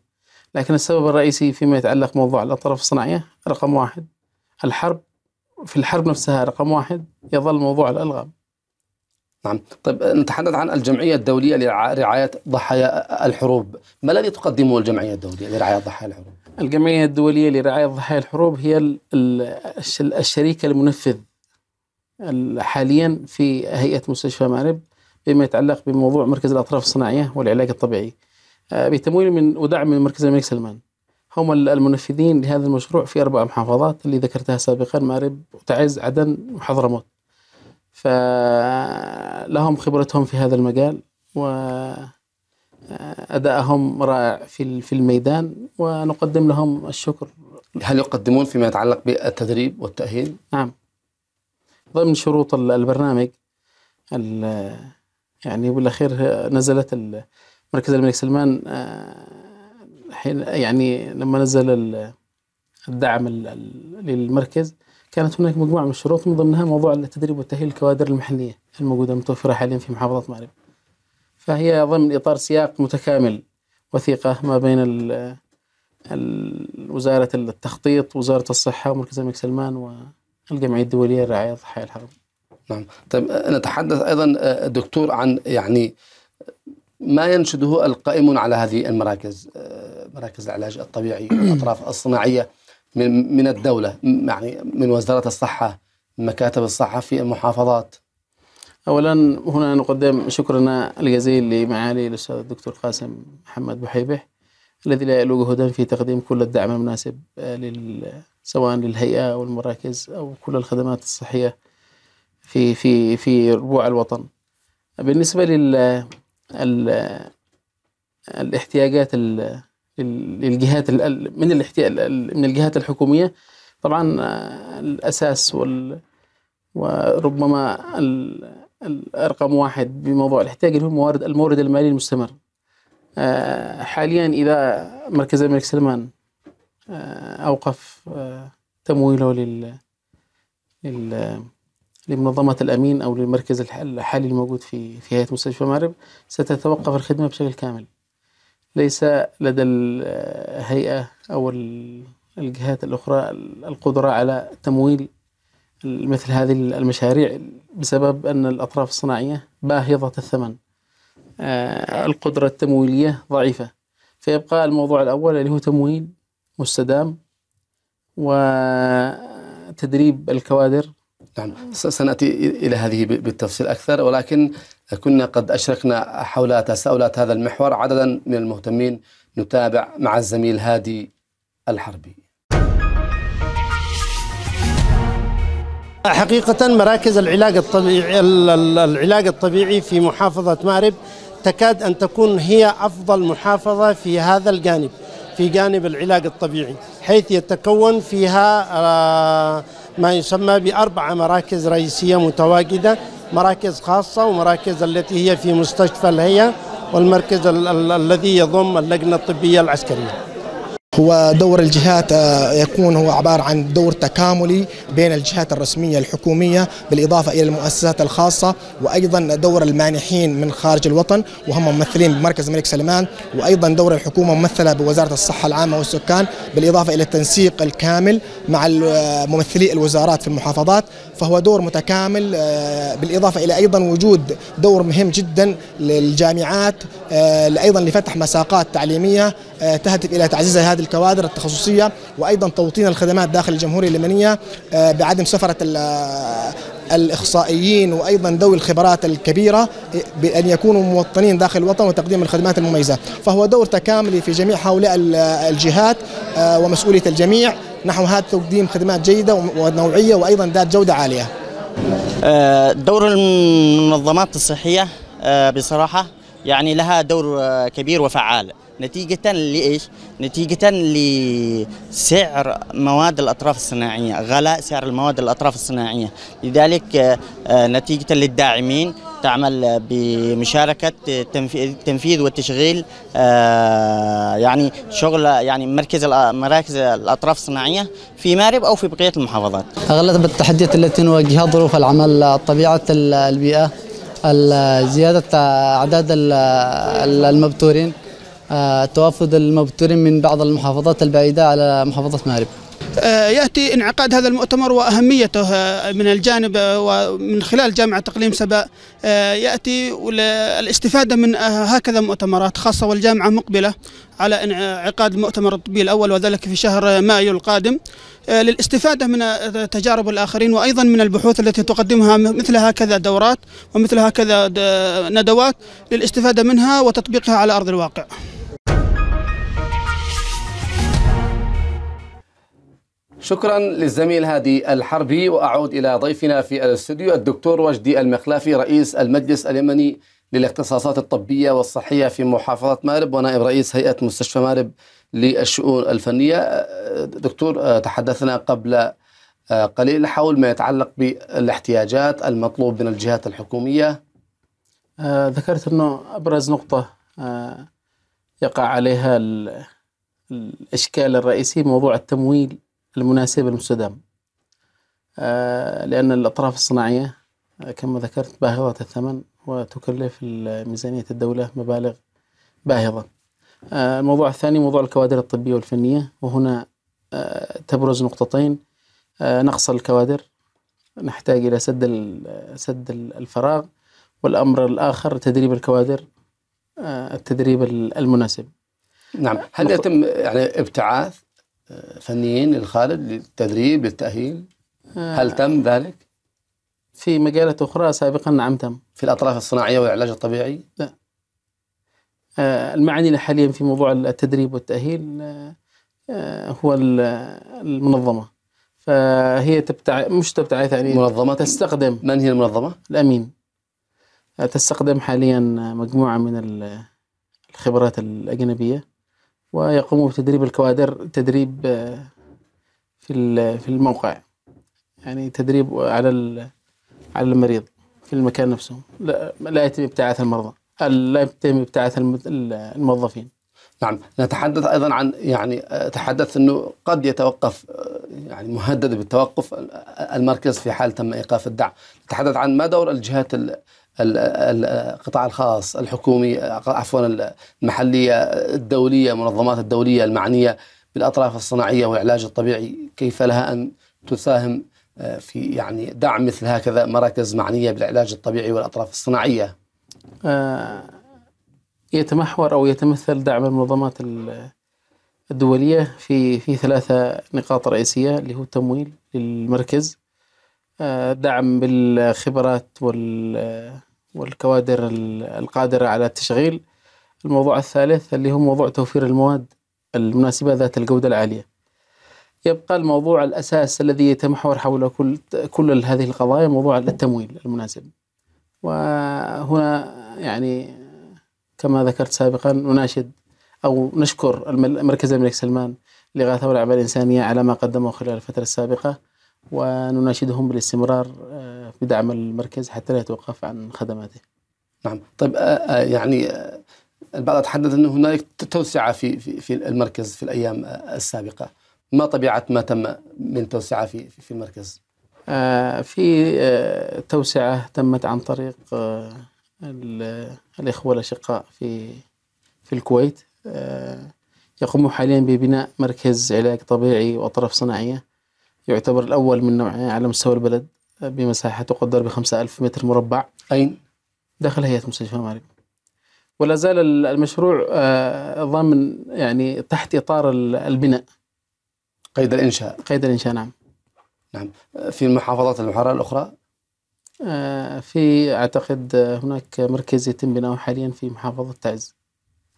لكن السبب الرئيسي فيما يتعلق موضوع الأطراف الصناعية رقم واحد الحرب في الحرب نفسها رقم واحد يظل موضوع الألغام نعم طيب نتحدث عن الجمعية الدولية لرعاية ضحايا الحروب ما الذي تقدمه الجمعية الدولية لرعاية ضحايا الحروب؟ الجمعية الدولية لرعاية ضحايا الحروب هي الشريك المنفذ حاليا في هيئه مستشفى مأرب بما يتعلق بموضوع مركز الاطراف الصناعيه والعلاج الطبيعي آه، بتمويل من ودعم من مركز الملك سلمان هم المنفذين لهذا المشروع في اربع محافظات اللي ذكرتها سابقا مأرب وتعز عدن وحضرموت فلهم خبرتهم في هذا المجال و آه، أدائهم رائع في في الميدان ونقدم لهم الشكر هل يقدمون فيما يتعلق بالتدريب والتأهيل؟ نعم ضمن شروط البرنامج يعني بالاخير نزلت مركز الملك سلمان آه، حين يعني لما نزل الدعم للمركز كانت هناك مجموعه من الشروط من ضمنها موضوع التدريب والتاهيل الكوادر المحليه الموجوده متوفره حاليا في محافظه مأرب فهي ضمن اطار سياق متكامل وثيقه ما بين وزاره التخطيط وزاره الصحه ومركز الملك سلمان و الجمعيه الدوليه للرعايه ضحايا الحرب نعم طيب آه، نتحدث ايضا آه، دكتور عن يعني ما ينشده القائمون على هذه المراكز آه، مراكز العلاج الطبيعي والاطراف الصناعيه من من الدوله يعني من وزاره الصحه مكاتب الصحه في المحافظات اولا هنا نقدم شكرنا الجزيل لمعالي الاستاذ الدكتور قاسم محمد بحيبه الذي لا يلوغ هدى في تقديم كل الدعم المناسب آه، لل سواء للهيئة أو المراكز أو كل الخدمات الصحية في في في ربوع الوطن. بالنسبة لل الاحتياجات للجهات من الاحتياج من الجهات الحكومية طبعا آه، الأساس وال وربما الرقم واحد بموضوع الاحتياج اللي هو الموارد المورد المالي المستمر آه، حاليا إذا مركز الملك سلمان آه، أوقف آه، تمويله لل, لمنظمة الأمين أو للمركز الحالي الموجود في في هيئة مستشفى مأرب ستتوقف الخدمة بشكل كامل ليس لدى الهيئة أو الجهات الأخرى القدرة على تمويل مثل هذه المشاريع بسبب أن الأطراف الصناعية باهظة الثمن آه، القدرة التمويلية ضعيفة فيبقى الموضوع الأول اللي هو تمويل مستدام وتدريب الكوادر نعم سنأتي إلى هذه بالتفصيل أكثر ولكن كنا قد أشركنا حول تساؤلات هذا المحور عددا من المهتمين نتابع مع الزميل هادي الحربي حقيقة مراكز العلاج الطبيعي العلاج الطبيعي في محافظة مارب تكاد أن تكون هي أفضل محافظة في هذا الجانب في جانب العلاج الطبيعي حيث يتكون فيها آه، ما يسمى بأربع مراكز رئيسية متواجدة مراكز خاصة ومراكز التي هي في مستشفى الهيئة والمركز الذي يضم اللجنة الطبية العسكرية هو دور الجهات آه، يكون هو عبارة عن دور تكاملي بين الجهات الرسمية الحكومية بالإضافة إلى المؤسسات الخاصة وأيضا دور المانحين من خارج الوطن وهم ممثلين بمركز الملك سلمان وأيضا دور الحكومة ممثلة بوزارة الصحة العامة والسكان بالإضافة إلى التنسيق الكامل مع آه، ممثلي الوزارات في المحافظات فهو دور متكامل آه، بالإضافة إلى أيضا وجود دور مهم جدا للجامعات أيضا لفتح مساقات تعليمية تهدف إلى تعزيز هذه الكوادر التخصصية وأيضا توطين الخدمات داخل الجمهورية اليمنية آه، بعدم سفرة آه، الاخصائيين وايضا ذوي الخبرات الكبيره إيه، بان يكونوا موطنين داخل الوطن وتقديم الخدمات المميزه، فهو دور تكاملي في جميع هؤلاء آه، الجهات ومسؤوليه الجميع نحو هذا تقديم خدمات جيده ونوعيه وايضا ذات جوده عاليه. دور المنظمات الصحيه بصراحه يعني لها دور كبير وفعال. نتيجة لإيش؟ نتيجة لسعر مواد الأطراف الصناعية غلاء سعر المواد الأطراف الصناعية لذلك آه، آه، نتيجة للداعمين تعمل بمشاركة آه، تنفيذ والتشغيل يعني شغل يعني مركز مراكز الأطراف الصناعية في مارب أو في بقية المحافظات أغلب التحديات التي نواجهها ظروف العمل طبيعة البيئة زيادة أعداد المبتورين آه، توافد المبتورين من بعض المحافظات البعيدة على محافظة مأرب آه، ياتي انعقاد هذا المؤتمر واهميته آه، من الجانب ومن خلال جامعه تقليم سبا ياتي الاستفاده من هكذا مؤتمرات خاصه والجامعه مقبله على انعقاد المؤتمر الطبي الاول وذلك في شهر مايو القادم للاستفاده من تجارب الاخرين وايضا من البحوث التي تقدمها مثل هكذا دورات ومثل هكذا ندوات للاستفاده منها وتطبيقها على ارض الواقع. شكرا للزميل هادي الحربي واعود الى ضيفنا في الاستوديو الدكتور وجدي المخلافي رئيس المجلس اليمني للاختصاصات الطبيه والصحيه في محافظه مارب ونائب رئيس هيئه مستشفى مارب للشؤون الفنيه. دكتور تحدثنا قبل آه، قليل حول ما يتعلق بالاحتياجات المطلوب من الجهات الحكوميه. آه، ذكرت انه ابرز نقطه آه، يقع عليها الاشكال الرئيسي موضوع التمويل المناسب المستدام آه، لأن الأطراف الصناعية آه، كما ذكرت باهظة الثمن وتكلف ميزانية الدولة مبالغ باهظة آه، الموضوع الثاني موضوع الكوادر الطبية والفنية وهنا تبرز نقطتين نقص الكوادر نحتاج إلى سد سد الفراغ والأمر الآخر تدريب الكوادر التدريب المناسب نعم هل يتم يعني ابتعاث فنيين للخارج للتدريب للتأهيل آه. هل تم ذلك؟ في مجالات أخرى سابقا نعم تم في الأطراف الصناعية والعلاج الطبيعي؟ لا آه، المعني حاليا في موضوع التدريب والتأهيل آه، هو المنظمة فهي تبتع مش تبتعث يعني منظمة تستخدم من هي المنظمة؟ الأمين تستخدم حاليا مجموعة من الخبرات الأجنبية ويقوموا بتدريب الكوادر تدريب آه، في في الموقع يعني تدريب على على المريض في المكان نفسه لا, يتم ابتعاث المرضى لا يتم ابتعاث الموظفين نعم نتحدث ايضا عن يعني آه، تحدث انه قد يتوقف آه، يعني مهدد بالتوقف المركز في حال تم ايقاف الدعم نتحدث عن ما دور الجهات القطاع الخاص الحكومي عفوا المحلية الدولية المنظمات الدولية المعنية بالأطراف الصناعية والعلاج الطبيعي كيف لها أن تساهم آه، في يعني دعم مثل هكذا مراكز معنية بالعلاج الطبيعي والأطراف الصناعية آه، يتمحور أو يتمثل دعم المنظمات الدولية في في ثلاثة نقاط رئيسية اللي هو التمويل للمركز آه، دعم بالخبرات والكوادر القادرة على التشغيل الموضوع الثالث اللي هو موضوع توفير المواد المناسبة ذات الجودة العالية يبقى الموضوع الأساس الذي يتمحور حول كل كل هذه القضايا موضوع التمويل المناسب وهنا يعني كما ذكرت سابقا نناشد أو نشكر مركز الملك سلمان لغاثة والأعمال الإنسانية على ما قدمه خلال الفترة السابقة ونناشدهم بالاستمرار بدعم آه، المركز حتى لا يتوقف عن خدماته نعم طيب آه، آه، يعني البعض تحدث أن هنالك توسعة في, في, في المركز في الأيام السابقة ما طبيعة ما تم من توسعة في, في المركز؟ في توسعة تمت عن طريق الإخوة الأشقاء في في الكويت يقوموا حاليا ببناء مركز علاج طبيعي وأطراف صناعية يعتبر الأول من نوعه على مستوى البلد بمساحة تقدر بخمسة ألف متر مربع أين؟ داخل هيئة مستشفى مارب ولا زال المشروع ضامن آه، يعني تحت إطار البناء قيد الإنشاء قيد الإنشاء نعم نعم في المحافظات المحررة الأخرى آه، في أعتقد آه، هناك مركز يتم بناؤه حاليا في محافظة تعز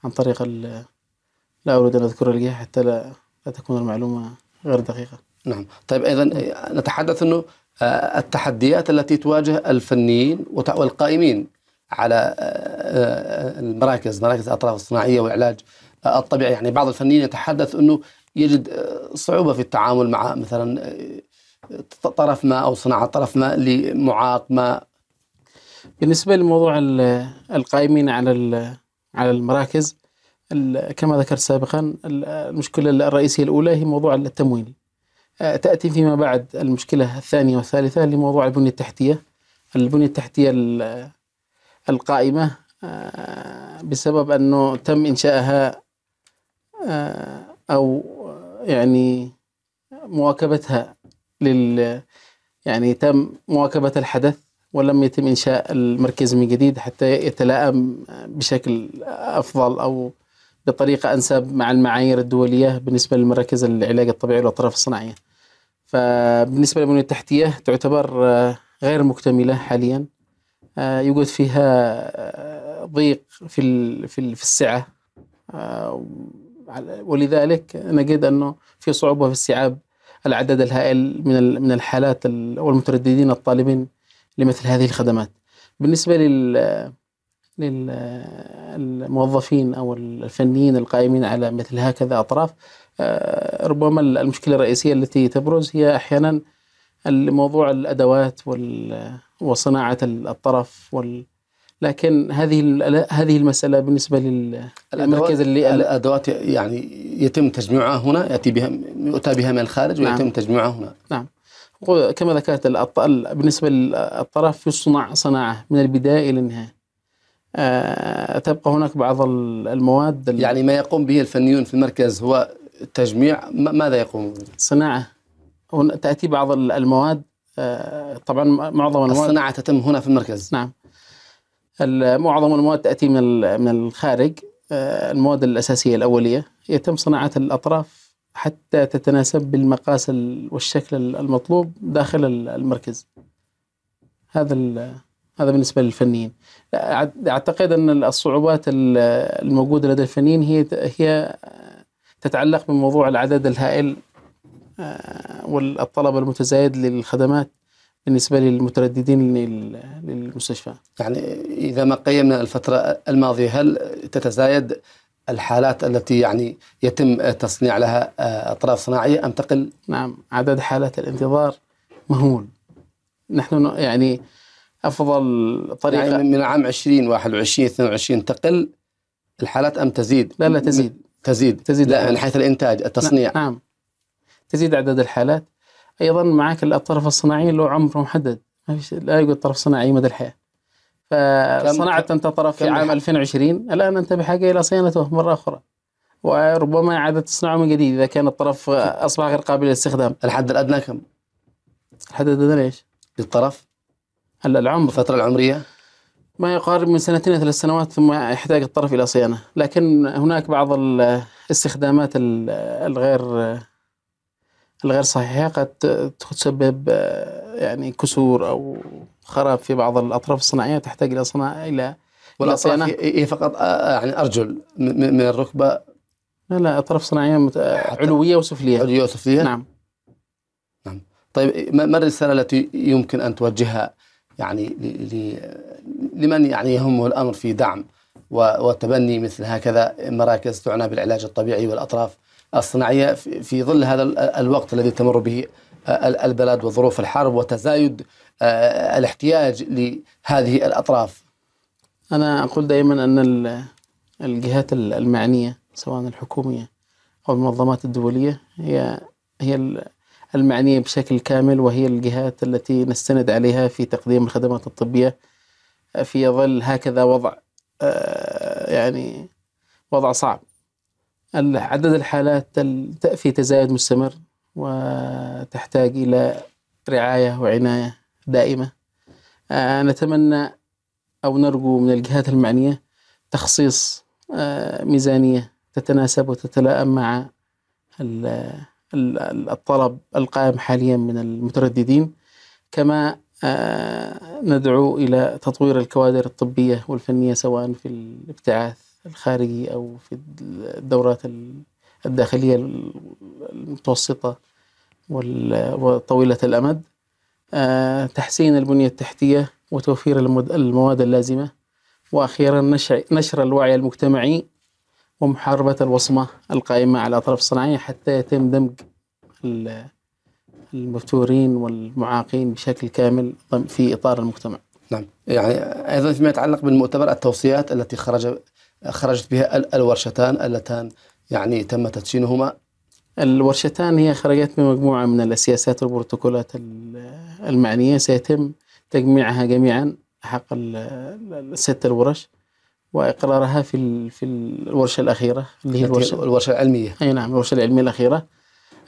عن طريق لا أريد أن أذكر الجهة حتى لا تكون المعلومة غير دقيقة نعم طيب أيضا آه، نتحدث أنه آه، التحديات التي تواجه الفنيين والقائمين على آه، المراكز مراكز الأطراف الصناعية والعلاج الطبيعي يعني بعض الفنيين يتحدث أنه يجد صعوبة في التعامل مع مثلا طرف ما أو صناعة طرف ما لمعاق ما بالنسبة لموضوع القائمين على على المراكز كما ذكرت سابقا المشكلة الرئيسية الأولى هي موضوع التمويل آه، تأتي فيما بعد المشكلة الثانية والثالثة لموضوع البنية التحتية البنية التحتية القائمة آه، بسبب أنه تم إنشائها آه، أو يعني مواكبتها لل يعني تم مواكبة الحدث ولم يتم إنشاء المركز من جديد حتى يتلائم بشكل أفضل أو بطريقه انسب مع المعايير الدوليه بالنسبه للمراكز العلاج الطبيعي والاطراف الصناعيه. فبالنسبه للبنيه التحتيه تعتبر آه، غير مكتمله حاليا آه، يوجد فيها آه، ضيق في في السعه ولذلك نجد انه في صعوبه في استيعاب العدد الهائل من من الحالات والمترددين الطالبين لمثل هذه الخدمات. بالنسبه لل للموظفين او الفنيين القائمين على مثل هكذا اطراف آه، ربما المشكله الرئيسيه التي تبرز هي احيانا الموضوع الادوات وصناعه الطرف وال لكن هذه هذه المساله بالنسبه للمركز اللي الادوات يعني يتم تجميعها هنا ياتي بها يؤتى بها من الخارج نعم. ويتم نعم. تجميعها هنا نعم كما ذكرت بالنسبه للطرف يصنع صناعه من البدايه الى النهايه آه، تبقى هناك بعض المواد يعني ما يقوم به الفنيون في المركز هو تجميع ماذا يقومون؟ صناعة تأتي بعض المواد آه، طبعا معظم المواد الصناعة تتم هنا في المركز نعم معظم المواد تأتي من من الخارج آه، المواد الأساسية الأولية يتم صناعة الأطراف حتى تتناسب بالمقاس والشكل المطلوب داخل المركز هذا هذا بالنسبه للفنيين اعتقد ان الصعوبات الموجوده لدى الفنيين هي هي تتعلق بموضوع العدد الهائل آه، والطلب المتزايد للخدمات بالنسبه للمترددين للمستشفى. يعني اذا ما قيمنا الفتره الماضيه هل تتزايد الحالات التي يعني يتم تصنيع لها آه، اطراف صناعيه ام تقل؟ نعم عدد حالات الانتظار مهول. نحن يعني افضل طريقه يعني من عام 20 21 22 تقل الحالات ام تزيد؟ لا لا تزيد تزيد تزيد لا من حيث الانتاج التصنيع نعم تزيد اعداد الحالات ايضا معك الطرف الصناعي له عمر محدد ما فيش لا يوجد طرف صناعي مدى الحياه فصنعت انت طرف في عام 2020 الان انت بحاجه الى صيانته مره اخرى وربما اعاده تصنعه من جديد اذا كان الطرف اصبح غير قابل للاستخدام الحد الادنى كم؟ الحد الادنى ايش؟ للطرف هلا العمر الفترة العمرية ما يقارب من سنتين إلى ثلاث سنوات ثم يحتاج الطرف إلى صيانة لكن هناك بعض الاستخدامات الغير الغير صحيحة قد تسبب يعني كسور أو خراب في بعض الأطراف الصناعية تحتاج إلى صناعة إلى صيانة هي فقط آه، آه، يعني أرجل من الركبة لا لا أطراف صناعية علوية وسفلية علوية وسفلية نعم نعم طيب ما الرسالة التي يمكن أن توجهها يعني لمن يعني يهمه الأمر في دعم وتبني مثل هكذا مراكز تعنى بالعلاج الطبيعي والأطراف الصناعية في ظل هذا الوقت الذي تمر به البلد وظروف الحرب وتزايد آه، الاحتياج لهذه الأطراف أنا أقول دائما أن الجهات المعنية سواء الحكومية أو المنظمات الدولية هي هي المعنية بشكل كامل وهي الجهات التي نستند عليها في تقديم الخدمات الطبية في ظل هكذا وضع آه، يعني وضع صعب عدد الحالات في تزايد مستمر وتحتاج إلى رعاية وعناية دائمة آه، نتمنى أو نرجو من الجهات المعنية تخصيص آه، ميزانية تتناسب وتتلائم مع الطلب القائم حاليا من المترددين كما آه، ندعو إلى تطوير الكوادر الطبية والفنية سواء في الابتعاث الخارجي أو في الدورات الداخلية المتوسطة وطويلة الأمد آه، تحسين البنية التحتية وتوفير المواد اللازمة وأخيرا نشر الوعي المجتمعي ومحاربة الوصمة القائمة على الأطراف الصناعية حتى يتم دمج المفتورين والمعاقين بشكل كامل في إطار المجتمع نعم يعني أيضا فيما يتعلق بالمؤتمر التوصيات التي خرج خرجت بها الورشتان اللتان يعني تم تدشينهما الورشتان هي خرجت من مجموعة من السياسات والبروتوكولات المعنية سيتم تجميعها جميعا حق الست الورش واقرارها في في الورشه الاخيره اللي هي الورشه, الورشة العلميه اي نعم الورشه العلميه الاخيره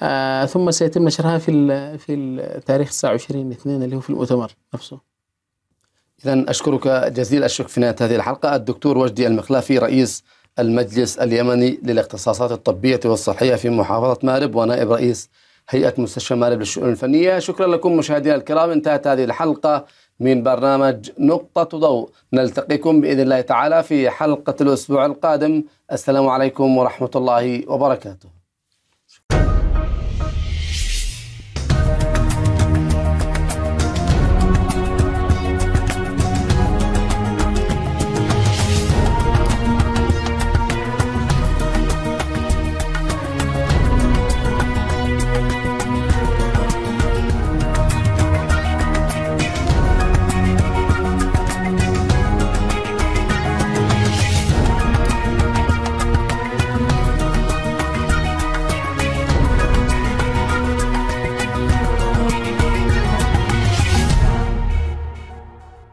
آه ثم سيتم نشرها في في التاريخ 29 2 اللي هو في المؤتمر نفسه اذا اشكرك جزيل الشكر في نهايه هذه الحلقه الدكتور وجدي المخلافي رئيس المجلس اليمني للاختصاصات الطبيه والصحيه في محافظه مارب ونائب رئيس هيئه مستشفى مارب للشؤون الفنيه شكرا لكم مشاهدينا الكرام انتهت هذه الحلقه من برنامج نقطة ضوء نلتقيكم بإذن الله تعالى في حلقة الأسبوع القادم السلام عليكم ورحمة الله وبركاته